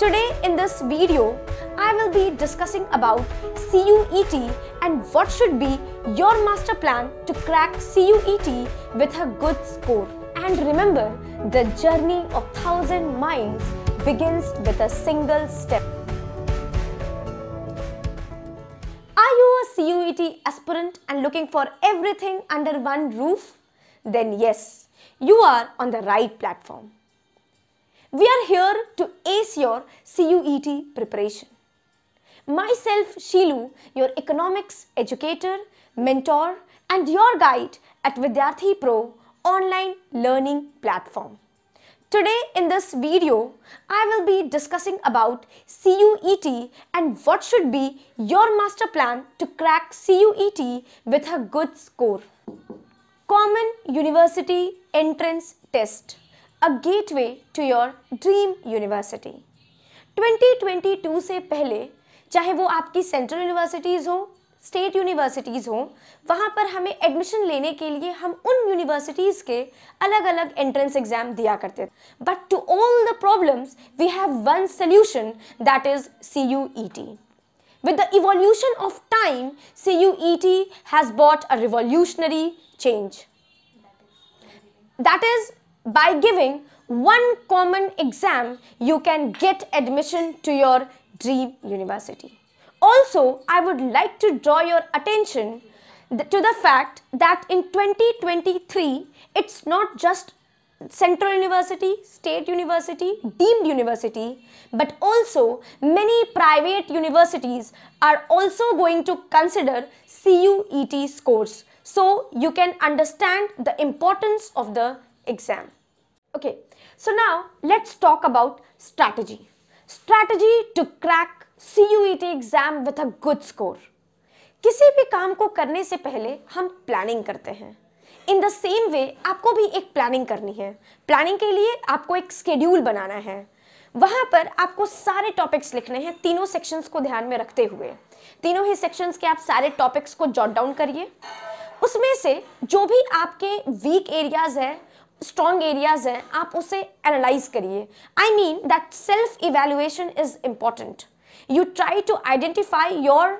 Today in this video, I will be discussing about CUET and what should be your master plan to crack CUET with a good score. And remember, the journey of 1000 miles begins with a single step. Are you a CUET aspirant and looking for everything under one roof? Then yes, you are on the right platform. We are here to ace your CUET preparation. Myself, Shilu, your economics educator, mentor, and your guide at Vidyarthi Pro online learning platform. Today in this video, I will be discussing about CUET and what should be your master plan to crack CUET with a good score. Common University Entrance Test a way to your dream university 2022 से पहले चाहे वो आपकी central universities हो state universities हो वहाँ पर हमें एडमिशन लेने के लिए हम उन यूनिवर्सिटीज़ के अलग अलग एंट्रेंस एग्ज़ाम दिया करते थे but to all the problems we have one solution that is C U E T with the evolution of time C U E T has bought a revolutionary change that is by giving one common exam, you can get admission to your dream university. Also, I would like to draw your attention to the fact that in 2023, it's not just Central University, State University, Deemed University, but also many private universities are also going to consider CUET scores. So you can understand the importance of the exam. Okay, so now let's talk about strategy. Strategy to crack CUET exam with a good score. किसी भी काम को करने से पहले हम planning करते हैं इन द सेम वे आपको भी एक प्लानिंग करनी है प्लानिंग के लिए आपको एक स्केड्यूल बनाना है वहाँ पर आपको सारे टॉपिक्स लिखने हैं तीनों सेक्शंस को ध्यान में रखते हुए तीनों ही सेक्शंस के आप सारे टॉपिक्स को जॉट डाउन करिए उसमें से जो भी आपके वीक एरियाज हैं स्ट्रॉन्ग एरियाज हैं आप उसे एनालाइज करिए I mean that self evaluation is important you try to identify your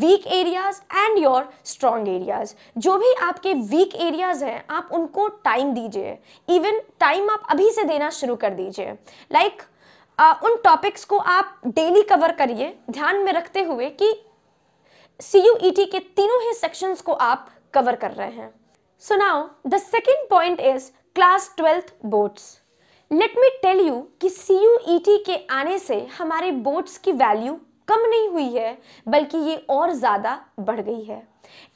weak areas and your strong areas जो भी आपके वीक एरियाज हैं आप उनको टाइम दीजिए इवन टाइम आप अभी से देना शुरू कर दीजिए लाइक like, uh, उन टॉपिक्स को आप डेली कवर करिए ध्यान में रखते हुए कि सी यू ई टी के तीनों ही सेक्शंस को आप कवर कर रहे हैं सुनाओ the second point is class twelfth boards let me tell you कि सी यू टी के आने से हमारे बोर्ड्स की वैल्यू कम नहीं हुई है बल्कि ये और ज़्यादा बढ़ गई है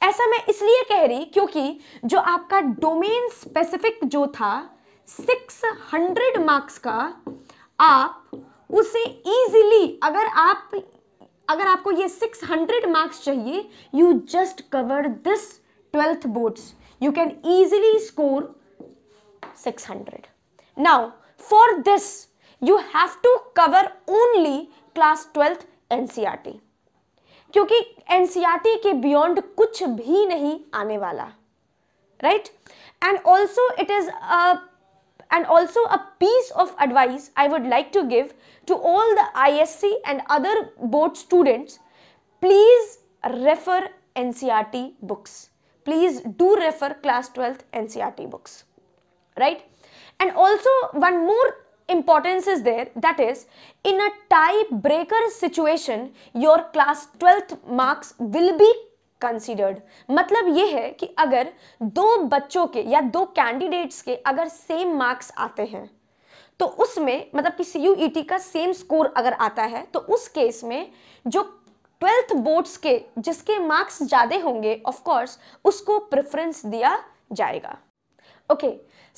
ऐसा मैं इसलिए कह रही क्योंकि जो आपका डोमेन स्पेसिफिक जो था 600 मार्क्स का आप उसे इजीली अगर आप अगर आपको ये 600 मार्क्स चाहिए you just cover this twelfth boards you can easily score 600. Now for this you have to cover only class 12th NCRT क्योंकि NCRT के beyond कुछ भी नहीं आने वाला right and also it is a and also a piece of advice I would like to give to all the ISC and other board students please refer NCRT books please do refer class 12th NCRT books right? And also one more importance is there that is in a breaker situation your class 12th marks will be considered मतलब ये है कि अगर दो बच्चों के या दो कैंडिडेट्स के अगर सेम मार्क्स आते हैं तो उसमें मतलब कि सी यू ई टी का सेम स्कोर अगर आता है तो उस केस में जो ट्वेल्थ बोर्ड्स के जिसके मार्क्स ज़्यादा होंगे ऑफकोर्स उसको प्रेफरेंस दिया जाएगा okay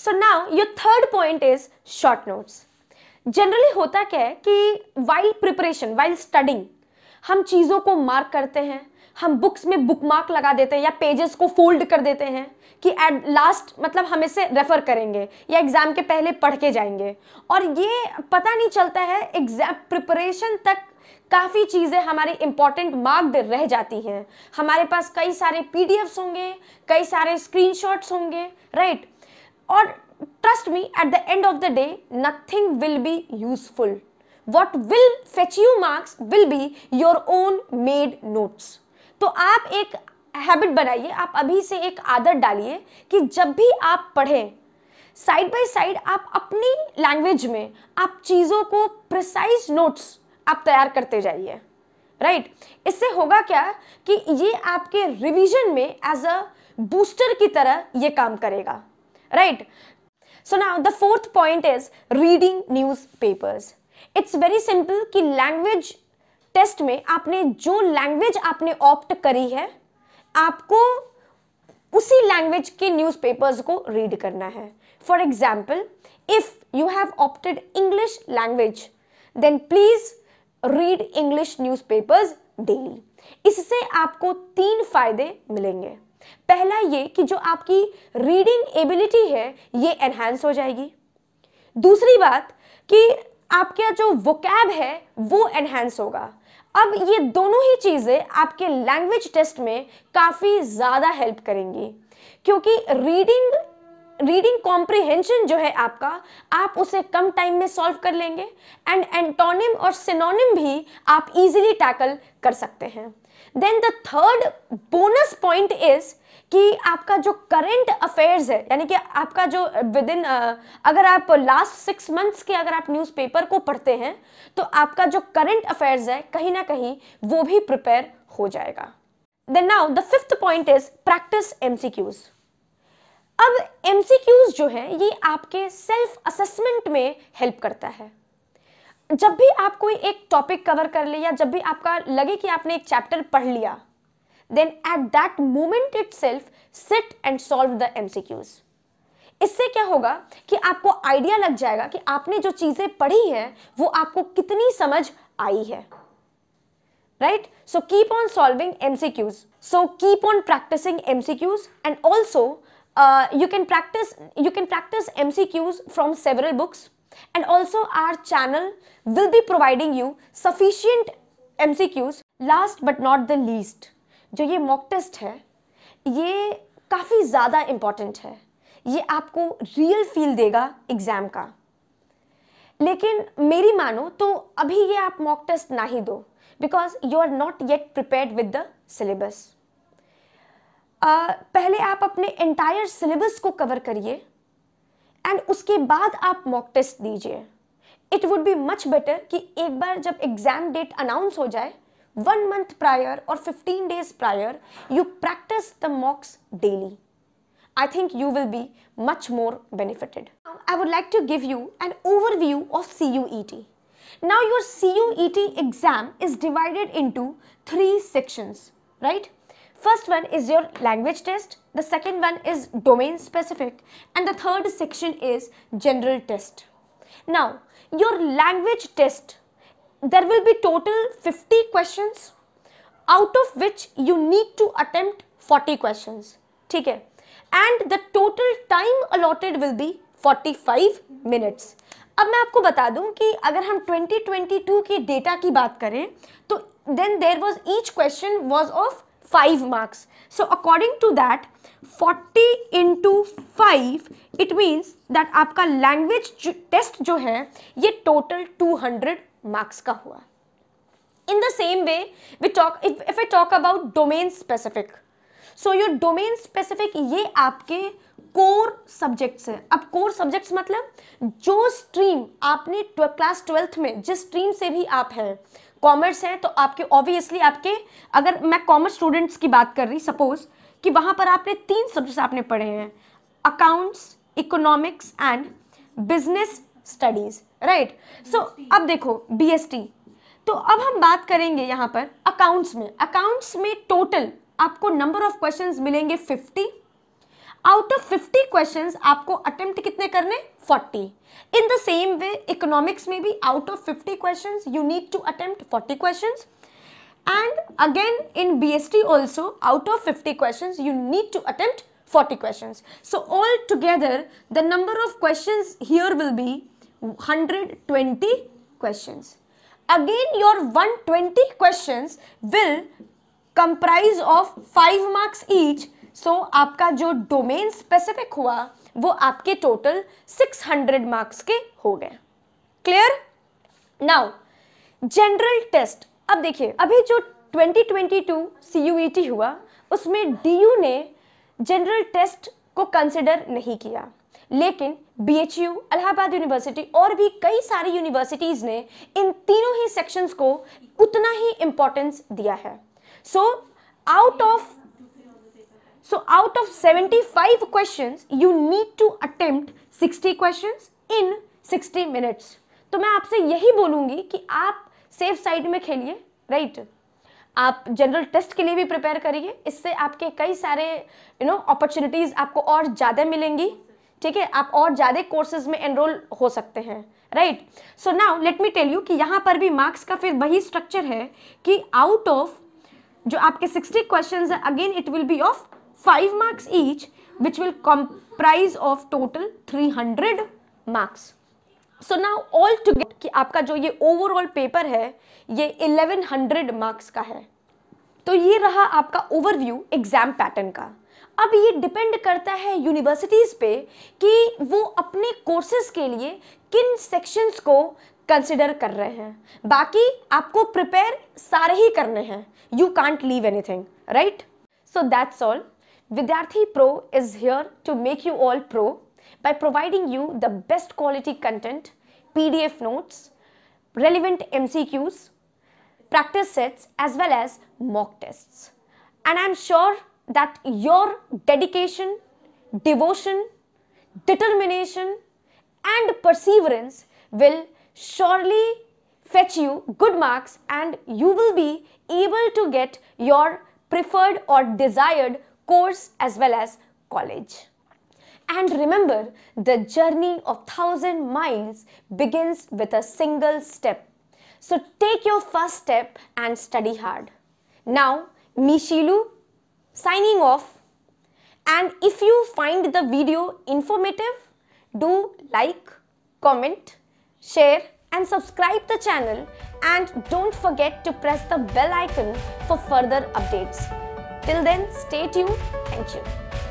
so now your third point is short notes generally होता क्या है कि वाइल प्रिपरेशन वाइल स्टडिंग हम चीज़ों को मार्क करते हैं हम बुक्स में बुक मार्क लगा देते हैं या पेजेस को फोल्ड कर देते हैं कि एट लास्ट मतलब हम इसे रेफ़र करेंगे या एग्ज़ाम के पहले पढ़ के जाएंगे और ये पता नहीं चलता है एग्जाम प्रिपरेशन तक काफ़ी चीज़ें हमारे इंपॉर्टेंट मार्क्ड रह जाती हैं हमारे पास कई सारे पीडीएफ्स होंगे कई सारे स्क्रीनशॉट्स होंगे राइट और trust me at the end of the day nothing will be useful what will fetch you marks will be your own made notes तो आप एक हैबिट बनाइए आप अभी से एक आदत डालिए कि जब भी आप पढ़ें साइड बाय साइड आप अपनी लैंग्वेज में आप चीज़ों को प्रिसाइज नोट्स आप तैयार करते जाइए राइट right? इससे होगा क्या कि ये आपके रिवीजन में एज अ बूस्टर की तरह ये काम करेगा right? So now the fourth point is reading newspapers. It's very simple ki language test mein aapne jo language aapne opt kari hai aapko usi language ke newspapers ko read karna hai For example, if you have opted English language, then please read English newspapers daily. इससे आपको तीन फायदे मिलेंगे पहला ये कि जो आपकी रीडिंग एबिलिटी है ये एनहेंस हो जाएगी दूसरी बात कि आपका जो वोकैब है वो एनहेंस होगा अब ये दोनों ही चीज़ें आपके लैंग्वेज टेस्ट में काफ़ी ज़्यादा हेल्प करेंगी क्योंकि रीडिंग रीडिंग कॉम्प्रिहेंशन जो है आपका आप उसे कम टाइम में सॉल्व कर लेंगे एंड एंटोनिम और सिनोनिम भी आप इजीली टैकल कर सकते हैं then the third bonus point is कि आपका जो करंट अफेयर्स है यानी कि आपका जो विद इन अगर आप लास्ट सिक्स मंथ्स के अगर आप न्यूज़पेपर को पढ़ते हैं तो आपका जो करंट अफेयर्स है कहीं ना कहीं वो भी प्रिपेयर हो जाएगा then now the fifth point is practice MCQs अब एम जो है ये आपके सेल्फ असेसमेंट में हेल्प करता है जब भी आप कोई एक टॉपिक कवर कर लिया जब भी आपका लगे कि आपने एक चैप्टर पढ़ लिया then at that moment itself sit and solve the MCQs इससे क्या होगा कि आपको आइडिया लग जाएगा कि आपने जो चीज़ें पढ़ी हैं वो आपको कितनी समझ आई है right so keep on solving MCQs so keep on practising MCQs and also you can practice you can practice MCQs from several books and also our channel will be providing you sufficient MCQs last but not the least जो ये mock test है ये काफ़ी ज़्यादा important है ये आपको real feel देगा exam का लेकिन मेरी मानो तो अभी ये आप mock test ना ही दो because you are not yet prepared with the syllabus पहले आप अपने entire syllabus को cover करिए एंड उसके बाद आप मॉक टेस्ट दीजिए it would be much better कि एक बार जब एग्जाम डेट अनाउंस हो जाए वन मंथ प्रायर और fifteen days prior you practice the mocks daily I think you will be much more benefited I would like to give you an over view of C U E T now your C U E T exam is divided into three sections right First one is your language test, the second one is domain specific and the third section is general test. Now your language test, there will be total 50 questions out of which you need to attempt 40 questions. ठीक है And the total time allotted will be 45 minutes. अब मैं आपको बता दूं कि अगर हम 2022 के डेटा की बात करें तो then there was each question was of five marks so according to that forty into five it means that आपका लैंग्वेज टेस्ट जो है ये टोटल टू हंड्रेड मार्क्स का हुआ in the same way we talk if I talk about domain specific so your domain specific ये आपके core subjects हैं अब कोर सब्जेक्ट्स मतलब जो स्ट्रीम आपने क्लास ट्वेल्थ में जिस स्ट्रीम से भी आप हैं कॉमर्स हैं तो आपके ऑब्वियसली आपके अगर मैं कॉमर्स स्टूडेंट्स की बात कर रही सपोज कि वहाँ पर आपने तीन सब्जेक्ट्स आपने पढ़े हैं accounts economics and business studies right सो अब देखो बी तो अब हम बात करेंगे यहाँ पर अकाउंट्स में अकाउंट्स में टोटल आपको नंबर ऑफ क्वेश्चंस मिलेंगे फिफ्टी Out of 50 questions, आपको अटेम्प्ट कितने करने 40 In the same way, economics may be out of 50 questions, you need to attempt 40 questions. and again in BST also out of 50 questions you need to attempt 40 questions. So all together the number of questions here will be 120 questions. Again your 120 questions will comprise of 5 marks each so so, आपका जो domain specific हुआ वो आपके total 600 marks के हो गए clear now general test अब देखिए अभी जो 2022 सीयूईटी e हुआ उसमें डीयू ने जनरल टेस्ट को कंसिडर नहीं किया लेकिन यू अलाहाबाद यूनिवर्सिटी और भी कई सारी यूनिवर्सिटीज़ ने इन तीनों ही सेक्शंस को उतना ही इम्पोर्टेंस दिया है so out of So out of 75 questions, you need to attempt 60 questions in 60 minutes. तो मैं आपसे यही बोलूंगी कि आप सेफ साइड में खेलिए राइट right? आप जनरल टेस्ट के लिए भी प्रिपेयर करिए इससे आपके कई सारे यू नो अपॉर्चुनिटीज़ आपको और ज़्यादा मिलेंगी ठीक है आप और ज़्यादा कोर्सेज में एनरोल हो सकते हैं right so now let me tell you कि यहाँ पर भी मार्क्स का फिर वही स्ट्रक्चर है कि आउट ऑफ जो आपके 60 क्वेश्चंस है again it will be of five marks each which will comprise of total three hundred marks so now all together कि आपका जो ये ओवरऑल पेपर है ये इलेवन हंड्रेड मार्क्स का है तो ये रहा आपका ओवरव्यू एग्जाम पैटर्न का अब ये डिपेंड करता है यूनिवर्सिटीज़ पे कि वो अपने कोर्सेज के लिए किन सेक्शंस को कंसिडर कर रहे हैं बाकी आपको प्रिपेयर सारे ही करने हैं you can't leave anything right so that's all Vidyarthi Pro is here to make you all pro by providing you the best quality content, PDF notes, relevant MCQs, practice sets as well as mock tests. And I'm sure that your dedication, devotion, determination and perseverance will surely fetch you good marks and you will be able to get your preferred or desired course as well as college. And remember, the journey of 1000 miles begins with a single step. So take your first step and study hard. Now, Mishilu signing off. And if you find the video informative, do like, comment, share and subscribe the channel and don't forget to press the bell icon for further updates. Till then, stay tuned. Thank you.